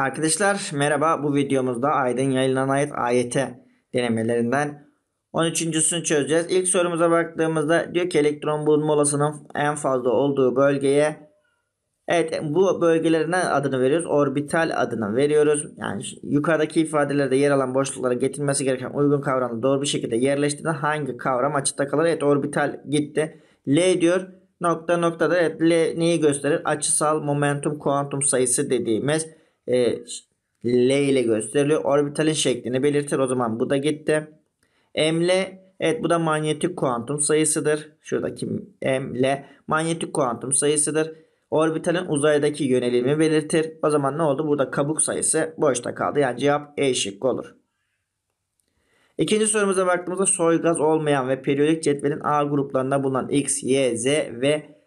Arkadaşlar merhaba bu videomuzda Aydın yayınlanan ayet AYT denemelerinden 13.sünü çözeceğiz. İlk sorumuza baktığımızda diyor ki elektron bulunma olasılığının en fazla olduğu bölgeye Evet bu bölgelerinden adını veriyoruz. Orbital adını veriyoruz. Yani yukarıdaki ifadelerde yer alan boşluklara getirmesi gereken uygun kavramı doğru bir şekilde yerleştirdi hangi kavram açıkta kalır? Evet orbital gitti. L diyor nokta noktada evet L neyi gösterir? Açısal momentum kuantum sayısı dediğimiz e, L ile gösteriliyor. Orbitalin şeklini belirtir. O zaman bu da gitti. M'le evet bu da manyetik kuantum sayısıdır. Şuradaki M'le manyetik kuantum sayısıdır. Orbitalin uzaydaki yönelimi belirtir. O zaman ne oldu? Burada kabuk sayısı boşta kaldı. Yani cevap E şıkkı olur. İkinci sorumuza baktığımızda soy gaz olmayan ve periyodik cetvelin A gruplarında bulunan X, Y, Z ve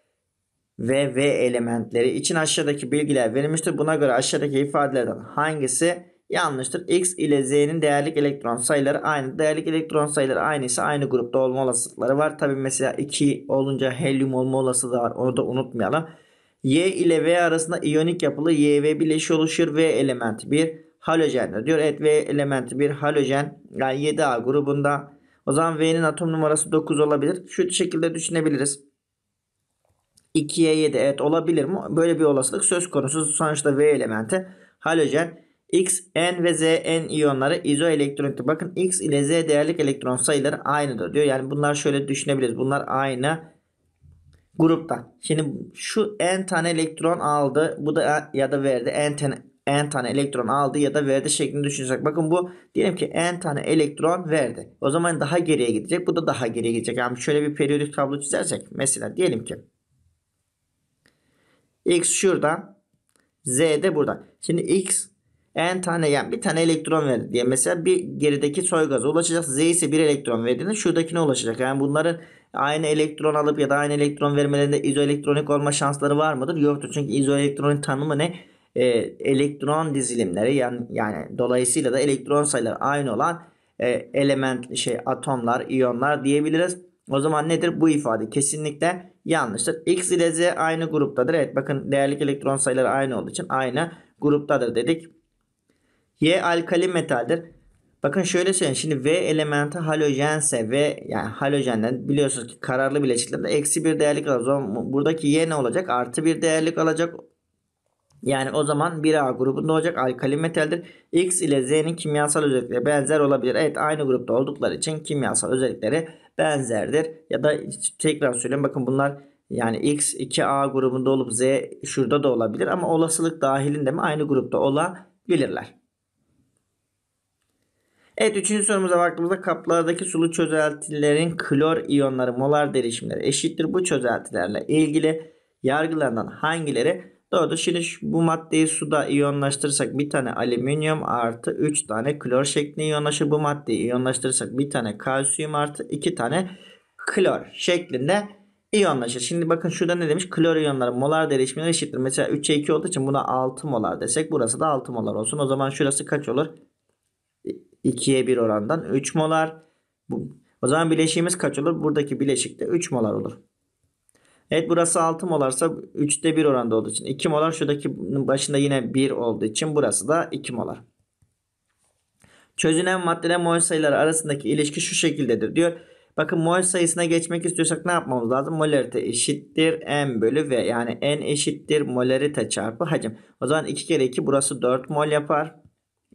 ve V elementleri için aşağıdaki bilgiler verilmiştir. Buna göre aşağıdaki ifadelerden hangisi yanlıştır? X ile Z'nin değerlik elektron sayıları aynı. Değerlik elektron sayıları aynı ise aynı grupta olma olasılıkları var. Tabi mesela 2 olunca helyum olma olasılığı var. Onu da unutmayalım. Y ile V arasında iyonik yapılı YV bileşi oluşur. V elementi bir halojendir diyor. Et V elementi bir halojen yani 7A grubunda. O zaman V'nin atom numarası 9 olabilir. Şu şekilde düşünebiliriz. 2'ye 7 evet olabilir mi? Böyle bir olasılık söz konusu. Sonuçta V elementi halojen X, N ve Z, N iyonları izoelektroniktir. Bakın X ile Z değerlik elektron sayıları aynıdır diyor. Yani bunlar şöyle düşünebiliriz. Bunlar aynı grupta. Şimdi şu N tane elektron aldı. Bu da ya da verdi. N tane, N tane elektron aldı ya da verdi şeklinde düşünsek. Bakın bu diyelim ki N tane elektron verdi. O zaman daha geriye gidecek. Bu da daha geriye gidecek. Yani şöyle bir periyodik tablo çizersek. Mesela diyelim ki X şuradan. Z de buradan. Şimdi X en tane yani bir tane elektron verdi diye mesela bir gerideki soy gaza ulaşacak. Z ise bir elektron verdiğinde şuradakine ulaşacak. Yani bunların aynı elektron alıp ya da aynı elektron vermelerinde izoelektronik olma şansları var mıdır? Yoktur. Çünkü izoelektronik tanımı ne? Ee, elektron dizilimleri yani yani dolayısıyla da elektron sayıları aynı olan e, element şey atomlar, iyonlar diyebiliriz. O zaman nedir bu ifade? Kesinlikle yanlıştır. X ile Z aynı gruptadır. Evet bakın değerlik elektron sayıları aynı olduğu için aynı gruptadır dedik. Y alkali metaldir. Bakın şöyle söyleyeyim. Şimdi V elementi halojense ve yani halojenden biliyorsunuz ki kararlı bileşiklerde eksi bir değerlik alacağız. O zaman buradaki Y ne olacak? Artı bir değerlik alacak. Yani o zaman 1A grubunda olacak alkali metaldir. X ile Z'nin kimyasal özellikleri benzer olabilir. Evet aynı grupta oldukları için kimyasal özellikleri benzerdir. Ya da tekrar söyleyeyim bakın bunlar yani X 2A grubunda olup Z şurada da olabilir ama olasılık dahilinde mi aynı grupta olabilirler. Evet üçüncü sorumuza baktığımızda kaplardaki sulu çözeltilerin klor iyonları molar derişimleri eşittir. Bu çözeltilerle ilgili yargılanan hangileri Doğru. Şimdi şu- bu maddeyi suda iyonlaştırırsak bir tane alüminyum artı 3 tane klor şeklinde iyonlaşır. Bu maddeyi iyonlaştırırsak bir tane kalsiyum artı 2 tane klor şeklinde iyonlaşır. Şimdi bakın şurada ne demiş? Klor iyonları molar değişimleri eşittir. Mesela 3'e 2 olduğu için buna 6 molar desek burası da 6 molar olsun. O zaman şurası kaç olur? 2'ye 1 orandan 3 molar. Bu- O zaman bileşiğimiz kaç olur? Buradaki bileşik de 3 molar olur. Evet burası 6 molarsa 3'te 1 oranda olduğu için 2 molar. Şuradaki başında yine 1 olduğu için burası da 2 molar. Çözünen maddeler mol sayıları arasındaki ilişki şu şekildedir diyor. Bakın mol sayısına geçmek istiyorsak ne yapmamız lazım? Molarite eşittir n bölü v. Yani n eşittir molarite çarpı hacim. O zaman 2 kere 2 burası 4 mol yapar.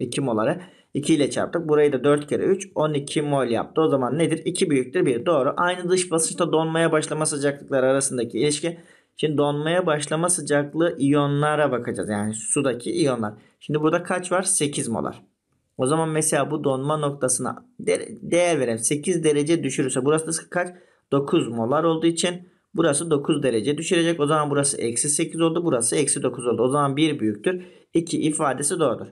2 molara. 2 ile çarptık. Burayı da 4 kere 3 12 mol yaptı. O zaman nedir? 2 büyüktür 1. Doğru. Aynı dış basınçta donmaya başlama sıcaklıkları arasındaki ilişki. Şimdi donmaya başlama sıcaklığı iyonlara bakacağız. Yani sudaki iyonlar. Şimdi burada kaç var? 8 molar. O zaman mesela bu donma noktasına değer verelim. 8 derece düşürürse burası da kaç? 9 molar olduğu için burası 9 derece düşürecek. O zaman burası eksi 8 oldu. Burası eksi 9 oldu. O zaman 1 büyüktür. 2 ifadesi doğrudur.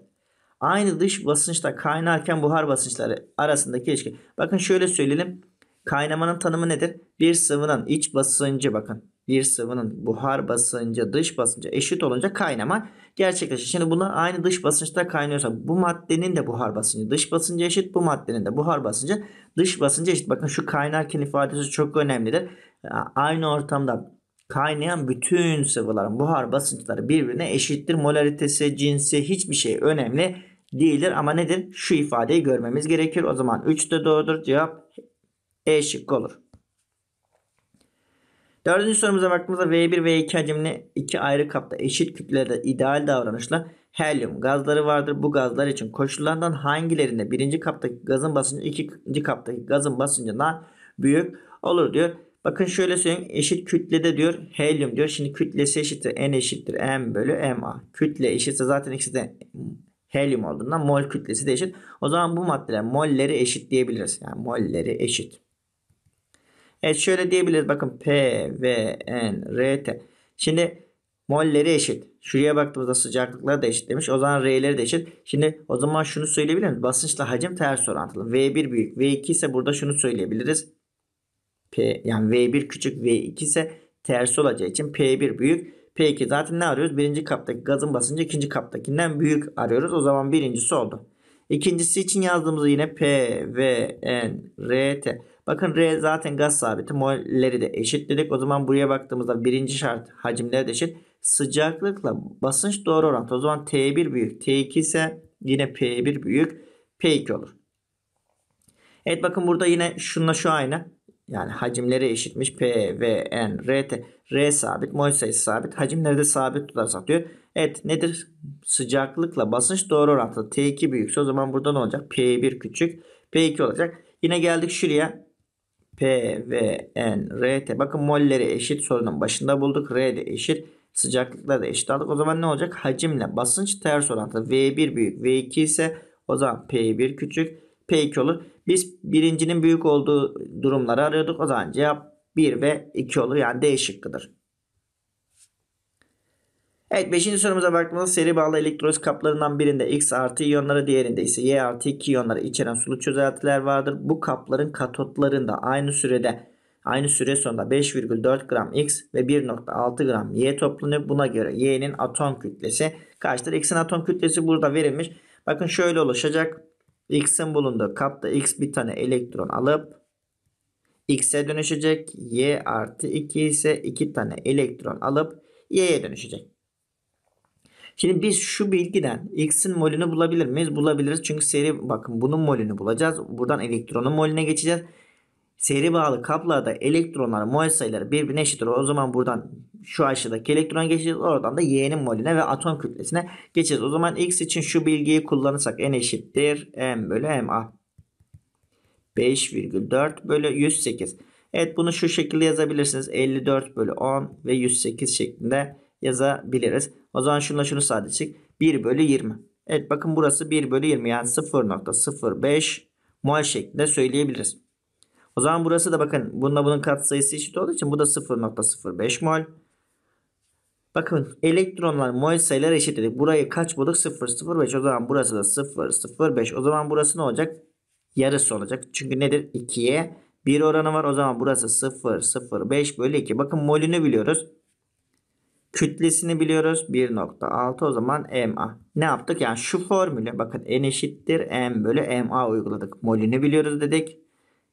Aynı dış basınçta kaynarken buhar basınçları arasındaki ilişki. Bakın şöyle söyleyelim. Kaynamanın tanımı nedir? Bir sıvının iç basıncı bakın. Bir sıvının buhar basıncı dış basıncı eşit olunca kaynama gerçekleşir. Şimdi bunlar aynı dış basınçta kaynıyorsa bu maddenin de buhar basıncı dış basıncı eşit. Bu maddenin de buhar basıncı dış basıncı eşit. Bakın şu kaynarken ifadesi çok önemlidir. Aynı ortamda Kaynayan bütün sıvıların buhar basınçları birbirine eşittir. Molaritesi, cinsi hiçbir şey önemli değildir. Ama nedir? Şu ifadeyi görmemiz gerekir. O zaman 3 de doğrudur. Cevap E şıkkı olur. Dördüncü sorumuza baktığımızda V1 ve V2 hacimli iki ayrı kapta eşit kütlede ideal davranışla helyum gazları vardır. Bu gazlar için koşullardan hangilerinde birinci kaptaki gazın basıncı ikinci kaptaki gazın basıncından büyük olur diyor. Bakın şöyle söyleyeyim. Eşit kütlede diyor helyum diyor. Şimdi kütlesi eşittir. N eşittir. M bölü MA. Kütle eşitse zaten ikisi de helyum olduğundan mol kütlesi de eşit. O zaman bu maddeler molleri eşit diyebiliriz. Yani molleri eşit. Evet şöyle diyebiliriz. Bakın P, V, N, R, T. Şimdi molleri eşit. Şuraya baktığımızda sıcaklıkları da eşit demiş. O zaman R'leri de eşit. Şimdi o zaman şunu söyleyebilir miyiz? Basınçla hacim ters orantılı. V1 büyük. V2 ise burada şunu söyleyebiliriz yani V1 küçük V2 ise ters olacağı için P1 büyük. P2 zaten ne arıyoruz? Birinci kaptaki gazın basıncı ikinci kaptakinden büyük arıyoruz. O zaman birincisi oldu. İkincisi için yazdığımız yine P, V, N, R, T. Bakın R zaten gaz sabiti. Molleri de eşitledik. O zaman buraya baktığımızda birinci şart hacimleri de eşit. Sıcaklıkla basınç doğru orantı. O zaman T1 büyük. T2 ise yine P1 büyük. P2 olur. Evet bakın burada yine şunla şu aynı yani hacimleri eşitmiş P, V, N, R, T. R sabit, mol sayısı sabit. Hacimleri de sabit tutarsak diyor. Evet nedir? Sıcaklıkla basınç doğru orantılı. T2 büyükse o zaman burada ne olacak? P1 küçük. P2 olacak. Yine geldik şuraya. P, V, N, R, T. Bakın molleri eşit sorunun başında bulduk. R de eşit. Sıcaklıkla da eşit aldık. O zaman ne olacak? Hacimle basınç ters orantılı. V1 büyük. V2 ise o zaman P1 küçük. P2 olur. Biz birincinin büyük olduğu durumları arıyorduk. O zaman cevap 1 ve 2 olur. Yani D şıkkıdır. Evet 5. sorumuza baktığımızda seri bağlı elektroz kaplarından birinde X artı iyonları diğerinde ise Y artı 2 iyonları içeren sulu çözeltiler vardır. Bu kapların katotlarında aynı sürede aynı süre sonunda 5,4 gram X ve 1,6 gram Y toplanıyor. Buna göre Y'nin atom kütlesi kaçtır? X'in atom kütlesi burada verilmiş. Bakın şöyle oluşacak. X'in bulunduğu kapta X bir tane elektron alıp X'e dönüşecek. Y artı 2 ise 2 tane elektron alıp Y'ye dönüşecek. Şimdi biz şu bilgiden X'in molünü bulabilir miyiz? Bulabiliriz. Çünkü seri bakın bunun molünü bulacağız. Buradan elektronun molüne geçeceğiz. Seri bağlı kaplarda elektronlar mol sayıları birbirine eşittir. O zaman buradan şu aşağıdaki elektron geçeceğiz. Oradan da Y'nin molüne ve atom kütlesine geçeceğiz. O zaman X için şu bilgiyi kullanırsak N eşittir. M bölü MA. 5,4 bölü 108. Evet bunu şu şekilde yazabilirsiniz. 54 bölü 10 ve 108 şeklinde yazabiliriz. O zaman şununla şunu sadece, 1 bölü 20. Evet bakın burası 1 bölü 20 yani 0.05 mol şeklinde söyleyebiliriz. O zaman burası da bakın bununla bunun katsayısı eşit olduğu için bu da 0.05 mol. Bakın elektronlar mol sayıları eşit dedik. Burayı kaç bulduk? 0.05. O zaman burası da 0.05. O zaman burası ne olacak? Yarısı olacak. Çünkü nedir? 2'ye 1 oranı var. O zaman burası 0.05 bölü 2. Bakın molünü biliyoruz. Kütlesini biliyoruz. 1.6 o zaman MA. Ne yaptık? Yani şu formülü bakın N eşittir M bölü MA uyguladık. Molünü biliyoruz dedik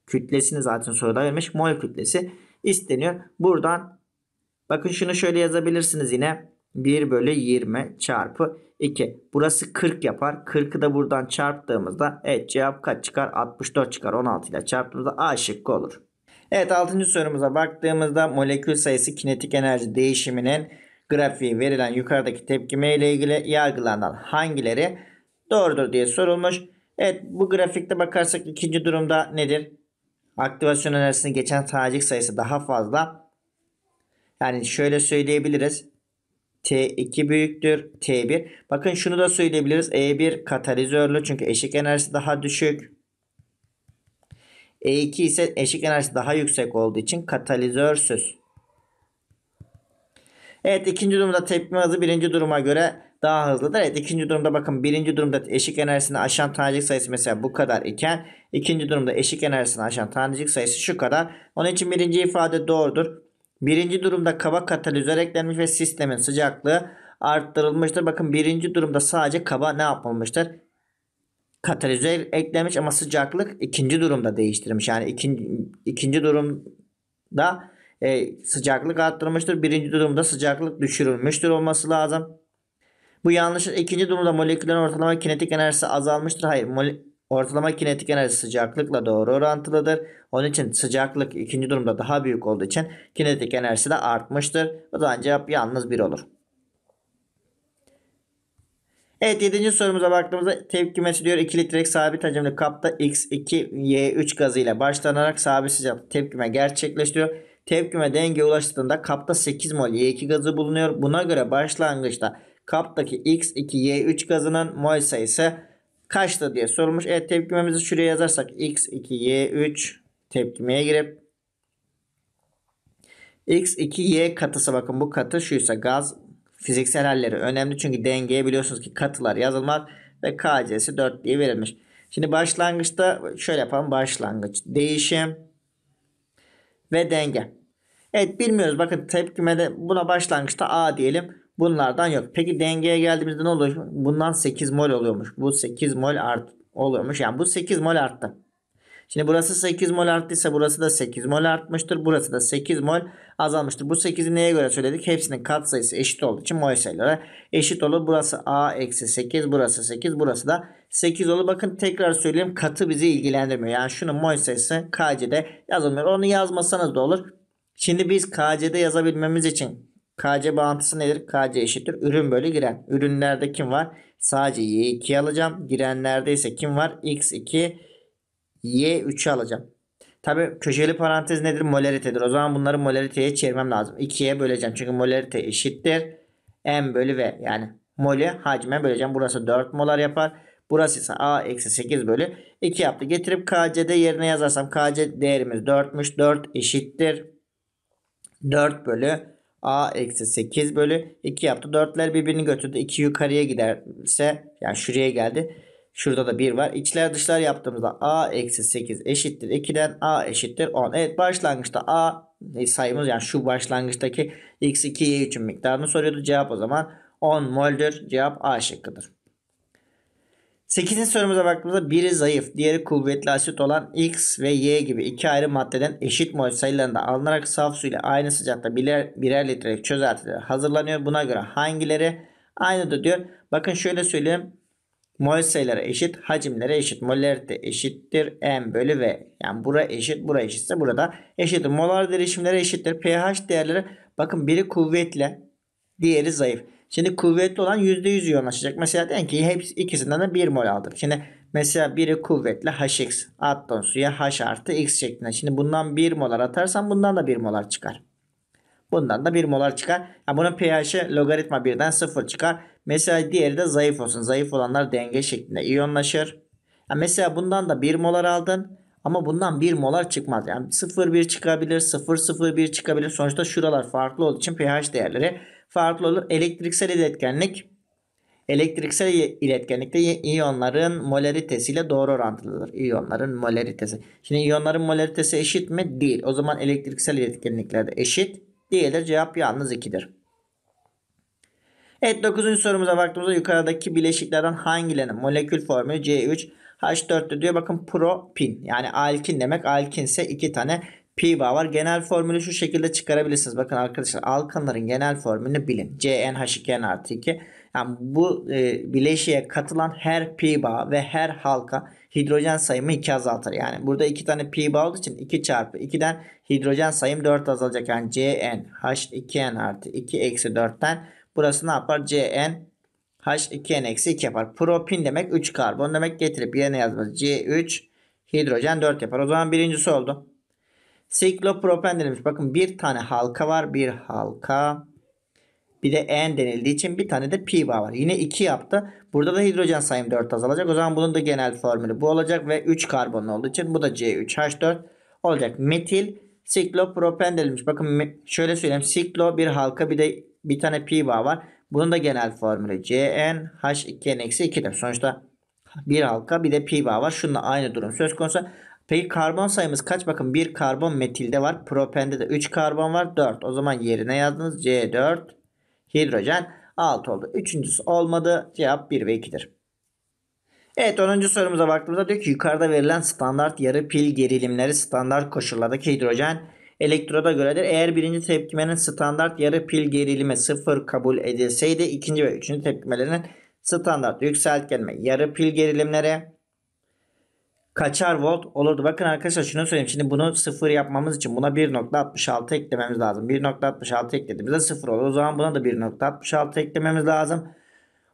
kütlesini zaten soruda vermiş. Mol kütlesi isteniyor. Buradan bakın şunu şöyle yazabilirsiniz yine. 1 bölü 20 çarpı 2. Burası 40 yapar. 40'ı da buradan çarptığımızda evet cevap kaç çıkar? 64 çıkar. 16 ile çarptığımızda A şıkkı olur. Evet 6. sorumuza baktığımızda molekül sayısı kinetik enerji değişiminin grafiği verilen yukarıdaki tepkime ile ilgili yargılanan hangileri doğrudur diye sorulmuş. Evet bu grafikte bakarsak ikinci durumda nedir? Aktivasyon enerjisini geçen tanecik sayısı daha fazla. Yani şöyle söyleyebiliriz. T2 büyüktür T1. Bakın şunu da söyleyebiliriz. E1 katalizörlü çünkü eşik enerjisi daha düşük. E2 ise eşik enerjisi daha yüksek olduğu için katalizörsüz. Evet ikinci durumda tepkime hızı birinci duruma göre daha hızlıdır. Evet ikinci durumda bakın birinci durumda eşik enerjisini aşan tanecik sayısı mesela bu kadar iken ikinci durumda eşik enerjisini aşan tanecik sayısı şu kadar. Onun için birinci ifade doğrudur. Birinci durumda kaba katalizör eklenmiş ve sistemin sıcaklığı arttırılmıştır. Bakın birinci durumda sadece kaba ne yapılmıştır? Katalizör eklenmiş ama sıcaklık ikinci durumda değiştirmiş. Yani ikinci, ikinci durumda e, sıcaklık arttırılmıştır. Birinci durumda sıcaklık düşürülmüştür olması lazım. Bu yanlış. İkinci durumda moleküllerin ortalama kinetik enerjisi azalmıştır. Hayır. Ortalama kinetik enerji sıcaklıkla doğru orantılıdır. Onun için sıcaklık ikinci durumda daha büyük olduğu için kinetik enerjisi de artmıştır. O zaman cevap yalnız bir olur. Evet 7. sorumuza baktığımızda tepkimesi diyor 2 litrelik sabit hacimli kapta X2Y3 gazı ile başlanarak sabit sıcaklık tepkime gerçekleştiriyor. Tepkime denge ulaştığında kapta 8 mol Y2 gazı bulunuyor. Buna göre başlangıçta Kaptaki x2, y3 gazının mol sayısı kaçtı diye sormuş. Evet tepkimemizi şuraya yazarsak x2, y3 tepkimeye girip x2, y katısı bakın bu katı şuysa gaz fiziksel halleri önemli. Çünkü dengeye biliyorsunuz ki katılar yazılmaz ve kc'si 4 diye verilmiş. Şimdi başlangıçta şöyle yapalım. Başlangıç değişim ve denge. Evet bilmiyoruz. Bakın tepkime de buna başlangıçta A diyelim. Bunlardan yok. Peki dengeye geldiğimizde ne oluyor? Bundan 8 mol oluyormuş. Bu 8 mol art oluyormuş. Yani bu 8 mol arttı. Şimdi burası 8 mol arttıysa burası da 8 mol artmıştır. Burası da 8 mol azalmıştır. Bu 8'i neye göre söyledik? Hepsinin katsayısı eşit olduğu için mol sayılara eşit olur. Burası A eksi 8, burası 8, burası da 8 olur. Bakın tekrar söyleyeyim katı bizi ilgilendirmiyor. Yani şunun mol sayısı KC'de yazılmıyor. Onu yazmasanız da olur. Şimdi biz KC'de yazabilmemiz için KC bağıntısı nedir? KC eşittir. Ürün bölü giren. Ürünlerde kim var? Sadece Y2 alacağım. Girenlerde ise kim var? X2 Y3'ü alacağım. Tabi köşeli parantez nedir? Molaritedir. O zaman bunları moleriteye çevirmem lazım. 2'ye böleceğim. Çünkü molerite eşittir. M bölü V. Yani molü hacme böleceğim. Burası 4 molar yapar. Burası ise A eksi 8 bölü 2 yaptı. Getirip KC'de yerine yazarsam KC değerimiz 4'müş. 4 eşittir. 4 bölü A eksi 8 bölü 2 yaptı. dörtler birbirini götürdü. 2 yukarıya giderse yani şuraya geldi. Şurada da 1 var. İçler dışlar yaptığımızda A eksi 8 eşittir 2'den A eşittir 10. Evet başlangıçta A sayımız yani şu başlangıçtaki x2 y3'ün miktarını soruyordu. Cevap o zaman 10 moldür. Cevap A şıkkıdır. 8. sorumuza baktığımızda biri zayıf, diğeri kuvvetli asit olan X ve Y gibi iki ayrı maddeden eşit mol sayılarında alınarak saf su ile aynı sıcakta birer, birer litrelik çözeltiler hazırlanıyor. Buna göre hangileri aynıdır diyor. Bakın şöyle söyleyeyim. Mol sayıları eşit, hacimlere eşit, molarite eşittir. M bölü V. Yani bura eşit, bura eşitse burada eşittir. Molar derişimlere eşittir. pH değerleri bakın biri kuvvetli, diğeri zayıf. Şimdi kuvvetli olan %100 yoğunlaşacak. Mesela diyelim ki hepsi, ikisinden de 1 mol aldım. Şimdi mesela biri kuvvetli Hx. Attığın suya H artı X şeklinde. Şimdi bundan 1 molar atarsan bundan da 1 molar çıkar. Bundan da 1 molar çıkar. Yani bunun pH'i logaritma 1'den 0 çıkar. Mesela diğeri de zayıf olsun. Zayıf olanlar denge şeklinde iyonlaşır. Yani mesela bundan da 1 molar aldın. Ama bundan 1 molar çıkmaz. Yani 0,1 çıkabilir, 0,01 çıkabilir. Sonuçta şuralar farklı olduğu için pH değerleri farklı olur. Elektriksel iletkenlik elektriksel iletkenlikte iyonların molaritesiyle doğru orantılıdır. İyonların molaritesi. Şimdi iyonların molaritesi eşit mi? Değil. O zaman elektriksel iletkenliklerde eşit değildir. Cevap yalnız 2'dir. Evet 9. sorumuza baktığımızda yukarıdaki bileşiklerden hangilerinin molekül formülü C3H4'tür diyor. Bakın propin yani alkin demek. Alkin ise 2 tane Pi bağ var. Genel formülü şu şekilde çıkarabilirsiniz. Bakın arkadaşlar alkanların genel formülünü bilin. CnH2n artı 2. Yani bu e, bileşiğe katılan her pi bağ ve her halka hidrojen sayımı 2 azaltır. Yani burada 2 tane pi bağ olduğu için 2 çarpı 2'den hidrojen sayım 4 azalacak. Yani CnH2n artı 2 eksi 4'ten burası ne yapar? Cn H2N eksi 2 yapar. Propin demek 3 karbon demek getirip yerine yazmaz. C3 hidrojen 4 yapar. O zaman birincisi oldu. Siklopropen denilmiş. Bakın bir tane halka var. Bir halka. Bir de N denildiği için bir tane de pi var. Yine 2 yaptı. Burada da hidrojen sayım 4 azalacak. O zaman bunun da genel formülü bu olacak. Ve 3 karbonlu olduğu için bu da C3H4 olacak. Metil siklopropen denilmiş. Bakın şöyle söyleyeyim. Siklo bir halka bir de bir tane pi var. Bunun da genel formülü CnH2n-2'dir. Sonuçta bir halka bir de pi var. Şununla aynı durum söz konusu. Peki karbon sayımız kaç? Bakın 1 karbon metilde var. Propende de 3 karbon var. 4. O zaman yerine yazdınız. C4 hidrojen 6 oldu. Üçüncüsü olmadı. Cevap 1 ve 2'dir. Evet 10. sorumuza baktığımızda diyor ki yukarıda verilen standart yarı pil gerilimleri standart koşullardaki hidrojen elektroda göredir. Eğer birinci tepkimenin standart yarı pil gerilimi sıfır kabul edilseydi ikinci ve üçüncü tepkimelerin standart yükseltgenme yarı pil gerilimleri kaçar volt olurdu. Bakın arkadaşlar şunu söyleyeyim. Şimdi bunu sıfır yapmamız için buna 1.66 eklememiz lazım. 1.66 eklediğimizde sıfır olur. O zaman buna da 1.66 eklememiz lazım.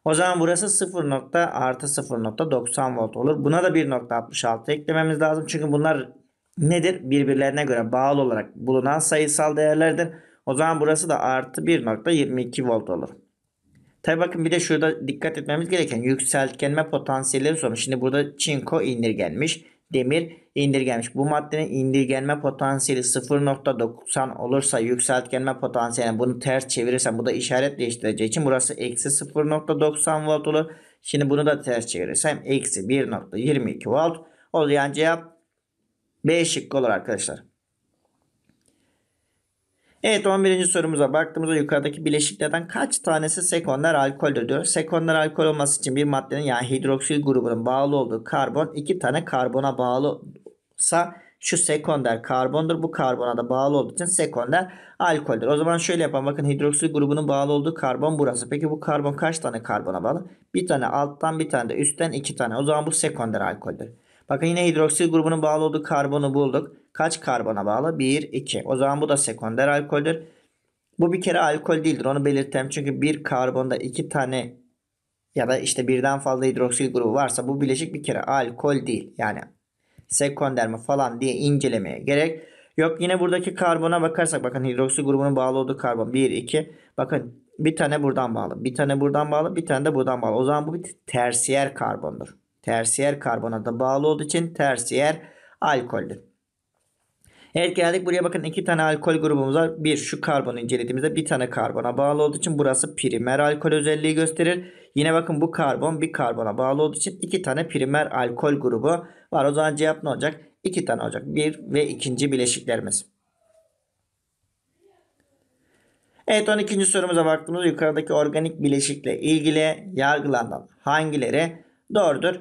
O zaman burası 0. artı 0.90 volt olur. Buna da 1.66 eklememiz lazım. Çünkü bunlar nedir? Birbirlerine göre bağlı olarak bulunan sayısal değerlerdir. O zaman burası da artı 1.22 volt olur. Tabi bakın bir de şurada dikkat etmemiz gereken yükseltgenme potansiyelleri sorun. Şimdi burada çinko indirgenmiş, demir indirgenmiş. Bu maddenin indirgenme potansiyeli 0.90 olursa yükseltgenme potansiyeli bunu ters çevirirsen bu da işaret değiştireceği için burası eksi 0.90 volt olur. Şimdi bunu da ters çevirirsem eksi 1.22 volt. O yani cevap B şıkkı olur arkadaşlar. Evet 11. sorumuza baktığımızda yukarıdaki bileşiklerden kaç tanesi sekonder alkoldür diyor. Sekonder alkol olması için bir maddenin yani hidroksil grubunun bağlı olduğu karbon iki tane karbona bağlısa şu sekonder karbondur. Bu karbona da bağlı olduğu için sekonder alkoldür. O zaman şöyle yapalım. Bakın hidroksil grubunun bağlı olduğu karbon burası. Peki bu karbon kaç tane karbona bağlı? Bir tane alttan bir tane de üstten iki tane. O zaman bu sekonder alkoldür. Bakın yine hidroksil grubunun bağlı olduğu karbonu bulduk. Kaç karbona bağlı? 1, 2. O zaman bu da sekonder alkoldür. Bu bir kere alkol değildir. Onu belirtelim. Çünkü bir karbonda iki tane ya da işte birden fazla hidroksil grubu varsa bu bileşik bir kere alkol değil. Yani sekonder mi falan diye incelemeye gerek yok. Yine buradaki karbona bakarsak bakın hidroksil grubunun bağlı olduğu karbon 1, 2. Bakın bir tane buradan bağlı, bir tane buradan bağlı, bir tane de buradan bağlı. O zaman bu bir tersiyer karbondur. Tersiyer karbona da bağlı olduğu için tersiyer alkoldür. Evet geldik buraya bakın iki tane alkol grubumuz var. Bir şu karbonu incelediğimizde bir tane karbona bağlı olduğu için burası primer alkol özelliği gösterir. Yine bakın bu karbon bir karbona bağlı olduğu için iki tane primer alkol grubu var. O zaman cevap ne olacak? İki tane olacak. Bir ve ikinci bileşiklerimiz. Evet 12. sorumuza baktığımızda yukarıdaki organik bileşikle ilgili yargılanan hangileri doğrudur?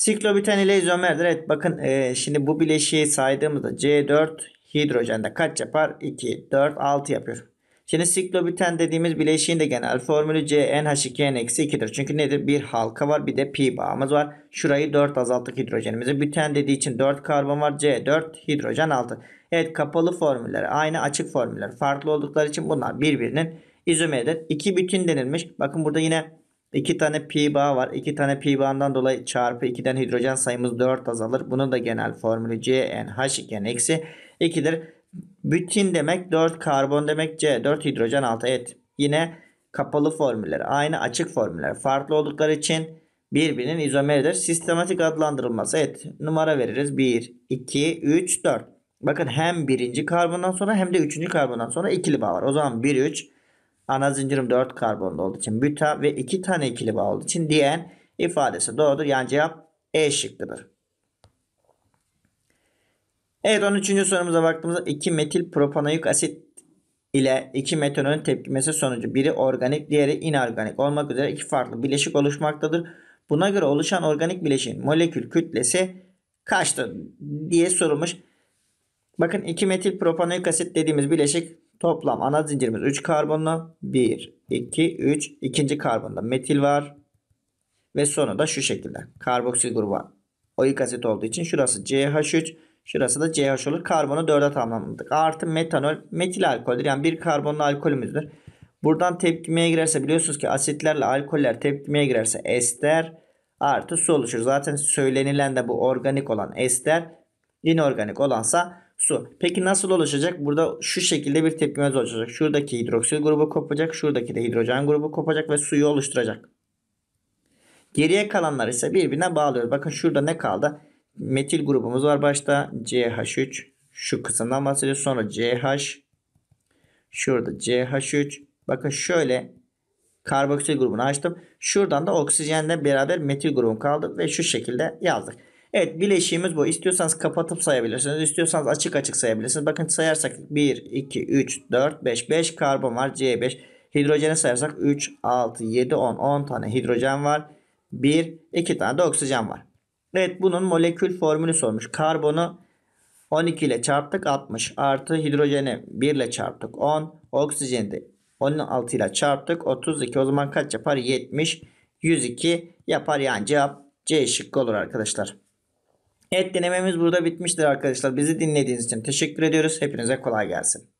Siklobüten ile izomerdir. Evet bakın e, şimdi bu bileşiği saydığımızda C4 hidrojende kaç yapar? 2, 4, 6 yapıyor. Şimdi siklobüten dediğimiz bileşiğin de genel formülü CnH2n-2'dir. Çünkü nedir? Bir halka var bir de pi bağımız var. Şurayı 4 azalttık hidrojenimizi. Büten dediği için 4 karbon var. C4 hidrojen 6. Evet kapalı formüller aynı açık formüller farklı oldukları için bunlar birbirinin izomeridir. 2 bütün denilmiş. Bakın burada yine 2 tane pi bağ var. 2 tane pi bağından dolayı çarpı 2'den hidrojen sayımız 4 azalır. Bunu da genel formülü CnH iken eksi 2'dir. Bütün demek 4 karbon demek C 4 hidrojen 6 et. Yine kapalı formüller aynı açık formüller farklı oldukları için birbirinin izomeridir. Sistematik adlandırılması et. Numara veririz 1, 2, 3, 4. Bakın hem birinci karbondan sonra hem de üçüncü karbondan sonra ikili bağ var. O zaman 1, 3, ana zincirim 4 karbonlu olduğu için büta ve 2 tane ikili bağ olduğu için diyen ifadesi doğrudur. Yani cevap E şıkkıdır. Evet 13. sorumuza baktığımızda 2 metil propanoik asit ile 2 metanolün tepkimesi sonucu biri organik diğeri inorganik olmak üzere iki farklı bileşik oluşmaktadır. Buna göre oluşan organik bileşin molekül kütlesi kaçtır diye sorulmuş. Bakın 2 metil propanoik asit dediğimiz bileşik Toplam ana zincirimiz 3 karbonlu. 1, 2, 3. ikinci karbonda metil var. Ve sonu da şu şekilde. Karboksil grubu var. Oik asit olduğu için şurası CH3. Şurası da CH olur. Karbonu 4'e tamamladık. Artı metanol metil alkoldür. Yani bir karbonlu alkolümüzdür. Buradan tepkimeye girerse biliyorsunuz ki asitlerle alkoller tepkimeye girerse ester artı su oluşur. Zaten söylenilen de bu organik olan ester inorganik olansa su. Peki nasıl oluşacak? Burada şu şekilde bir tepkimez oluşacak. Şuradaki hidroksil grubu kopacak. Şuradaki de hidrojen grubu kopacak ve suyu oluşturacak. Geriye kalanlar ise birbirine bağlıyoruz. Bakın şurada ne kaldı? Metil grubumuz var başta. CH3 şu kısımdan bahsediyoruz. Sonra CH şurada CH3 bakın şöyle karboksil grubunu açtım. Şuradan da oksijenle beraber metil grubum kaldı ve şu şekilde yazdık. Evet bileşiğimiz bu. İstiyorsanız kapatıp sayabilirsiniz. İstiyorsanız açık açık sayabilirsiniz. Bakın sayarsak 1, 2, 3, 4, 5. 5 karbon var. C5. Hidrojeni sayarsak 3, 6, 7, 10. 10 tane hidrojen var. 1, 2 tane de oksijen var. Evet bunun molekül formülü sormuş. Karbonu 12 ile çarptık 60 artı hidrojeni 1 ile çarptık 10 oksijeni de 16 ile çarptık 32 o zaman kaç yapar 70 102 yapar yani cevap C şıkkı olur arkadaşlar. Evet denememiz burada bitmiştir arkadaşlar. Bizi dinlediğiniz için teşekkür ediyoruz. Hepinize kolay gelsin.